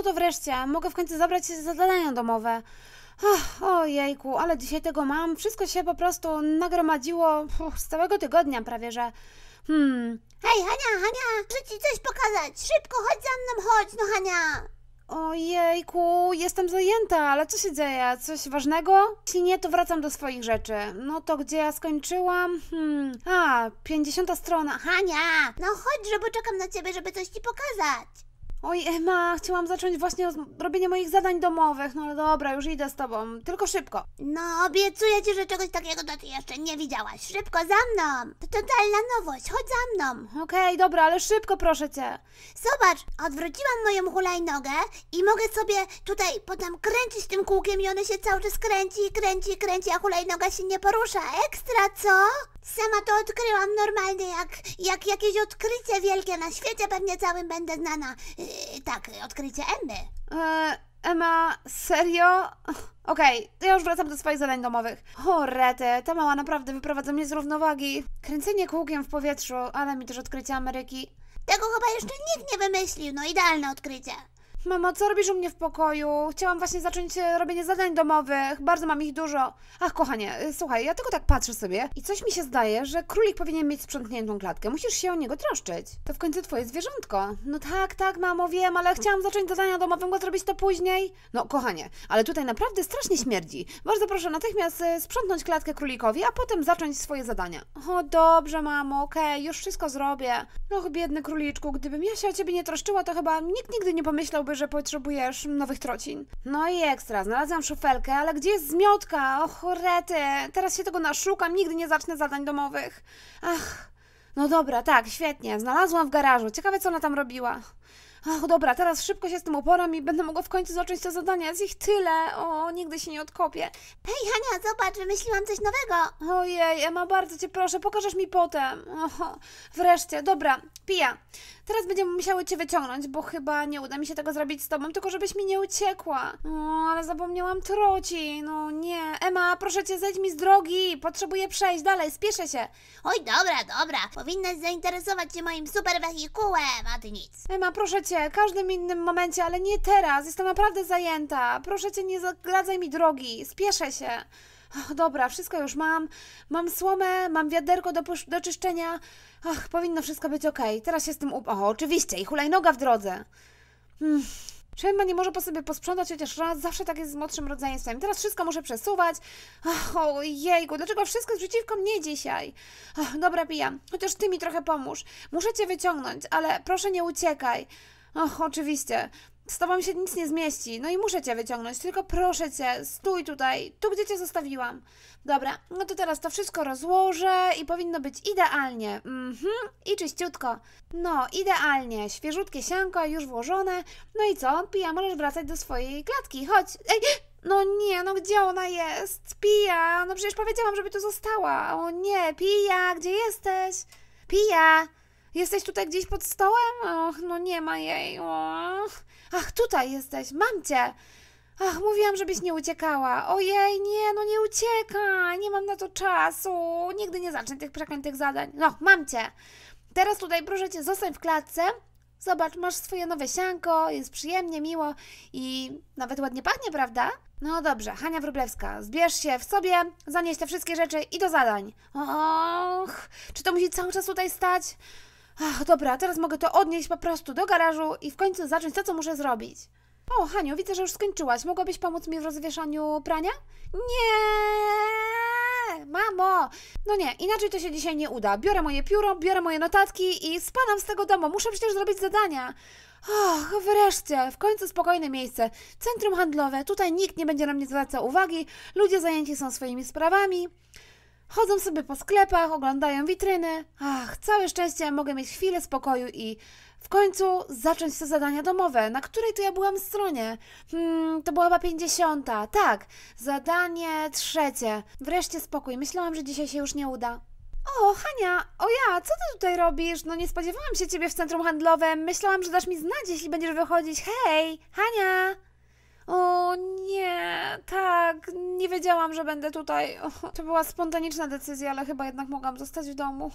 No to wreszcie, mogę w końcu zabrać się za zadania domowe. Ach, ojejku, ale dzisiaj tego mam. Wszystko się po prostu nagromadziło z całego tygodnia prawie, że... Hmm... Hej, Hania, Hania! Chcę ci coś pokazać! Szybko, chodź za mną, chodź, no Hania! Ojejku, jestem zajęta, ale co się dzieje? Coś ważnego? Jeśli nie, to wracam do swoich rzeczy. No to gdzie ja skończyłam? Hmm. A, 50 strona. Hania! No chodź, żeby czekam na ciebie, żeby coś ci pokazać. Oj, Emma, chciałam zacząć właśnie robienie moich zadań domowych, no ale dobra, już idę z tobą, tylko szybko. No, obiecuję ci, że czegoś takiego to ty jeszcze nie widziałaś. Szybko za mną! To totalna nowość, chodź za mną! Okej, dobra, ale szybko proszę cię. Zobacz, odwróciłam moją hulajnogę i mogę sobie tutaj potem kręcić tym kółkiem i one się cały czas kręci, kręci, kręci, a hulajnoga się nie porusza. Ekstra, co? Sama to odkryłam normalnie, jak, jak jakieś odkrycie wielkie na świecie pewnie całym będę znana. Yy, tak, odkrycie Emmy. Yy, Emma, serio? Okej, okay, to ja już wracam do swoich zadań domowych. O, rety, ta mała naprawdę wyprowadza mnie z równowagi. Kręcenie kółkiem w powietrzu, ale mi też odkrycie Ameryki. Tego chyba jeszcze nikt nie wymyślił, no idealne odkrycie. Mamo, co robisz u mnie w pokoju? Chciałam właśnie zacząć e, robienie zadań domowych. Bardzo mam ich dużo. Ach, kochanie, e, słuchaj, ja tylko tak patrzę sobie i coś mi się zdaje, że królik powinien mieć sprzątniętą klatkę. Musisz się o niego troszczyć. To w końcu twoje zwierzątko. No tak, tak, mamo, wiem, ale chciałam zacząć zadania domowe, mogę zrobić to później. No, kochanie, ale tutaj naprawdę strasznie śmierdzi. Bardzo proszę natychmiast e, sprzątnąć klatkę królikowi, a potem zacząć swoje zadania. O, dobrze, mamo, okej, okay, już wszystko zrobię. Och, biedny króliczku, gdybym ja się o ciebie nie troszczyła, to chyba nikt nigdy nie pomyślałby, jakby, że potrzebujesz nowych trocin. No i ekstra, znalazłam szufelkę, ale gdzie jest zmiotka? O chorety, teraz się tego naszukam, nigdy nie zacznę zadań domowych. Ach, no dobra, tak, świetnie, znalazłam w garażu, ciekawe co ona tam robiła. Ach, dobra, teraz szybko się z tym oporam i będę mogła w końcu zacząć te zadania. Jest ich tyle. O, nigdy się nie odkopię. Hej, Hania, zobacz, wymyśliłam coś nowego. Ojej, Emma, bardzo cię proszę, pokażesz mi potem. Oho, wreszcie, dobra, pija. Teraz będziemy musiały cię wyciągnąć, bo chyba nie uda mi się tego zrobić z tobą, tylko żebyś mi nie uciekła. O, ale zapomniałam troci. No nie. Emma, proszę cię, zejdź mi z drogi. Potrzebuję przejść dalej, spieszę się. Oj, dobra, dobra. Powinnaś zainteresować się moim super wehikułem, a ty nic. Emma, proszę cię momencie, każdym innym momencie, ale nie teraz. Jestem naprawdę zajęta. Proszę cię, nie zagradzaj mi drogi. Spieszę się. Och, dobra, wszystko już mam. Mam słomę, mam wiaderko do, do czyszczenia. Ach, powinno wszystko być ok. Teraz się z tym... O, oczywiście, i hulajnoga w drodze. Hmm. Sherman nie może po sobie posprzątać chociaż raz, zawsze tak jest z młodszym rodzeństwem. Teraz wszystko muszę przesuwać. Och, jejku, dlaczego wszystko jest przeciwko mnie dzisiaj? Och, dobra, pijam. Chociaż ty mi trochę pomóż. Muszę cię wyciągnąć, ale proszę nie uciekaj. Och, oczywiście. Z tobą się nic nie zmieści, no i muszę cię wyciągnąć, tylko proszę cię, stój tutaj, tu gdzie cię zostawiłam. Dobra, no to teraz to wszystko rozłożę i powinno być idealnie. Mhm, i czyściutko. No, idealnie, świeżutkie sianko już włożone. No i co, Pija, możesz wracać do swojej klatki, chodź. Ej, no nie, no gdzie ona jest? Pija, no przecież powiedziałam, żeby tu została. O nie, Pija, gdzie jesteś? Pija! Jesteś tutaj gdzieś pod stołem? Och, no nie ma jej. Och. Ach, tutaj jesteś, mam cię. Ach, mówiłam, żebyś nie uciekała. Ojej, nie, no nie uciekaj, nie mam na to czasu. Nigdy nie zacznę tych przeklętych zadań. No, mam cię. Teraz tutaj, proszę cię, zostań w klatce. Zobacz, masz swoje nowe sianko, jest przyjemnie, miło i nawet ładnie pachnie, prawda? No dobrze, Hania Wróblewska, zbierz się w sobie, zanieś te wszystkie rzeczy i do zadań. Och, czy to musi cały czas tutaj stać? Ach, dobra, teraz mogę to odnieść po prostu do garażu i w końcu zacząć to, co muszę zrobić. O, Haniu, widzę, że już skończyłaś. Mogłabyś pomóc mi w rozwieszaniu prania? Nie! Mamo! No nie, inaczej to się dzisiaj nie uda. Biorę moje pióro, biorę moje notatki i spadam z tego domu. Muszę przecież zrobić zadania. Och, wreszcie, w końcu spokojne miejsce. Centrum handlowe, tutaj nikt nie będzie na mnie zwracał uwagi, ludzie zajęci są swoimi sprawami. Chodzą sobie po sklepach, oglądają witryny. Ach, całe szczęście mogę mieć chwilę spokoju i w końcu zacząć te zadania domowe. Na której to ja byłam stronie? Hmm, to była chyba 50. Tak, zadanie trzecie. Wreszcie spokój. Myślałam, że dzisiaj się już nie uda. O, Hania, o ja, co ty tutaj robisz? No nie spodziewałam się ciebie w centrum handlowym. Myślałam, że dasz mi znać, jeśli będziesz wychodzić. Hej, Hania! myślałam, że będę tutaj. To była spontaniczna decyzja, ale chyba jednak mogłam zostać w domu.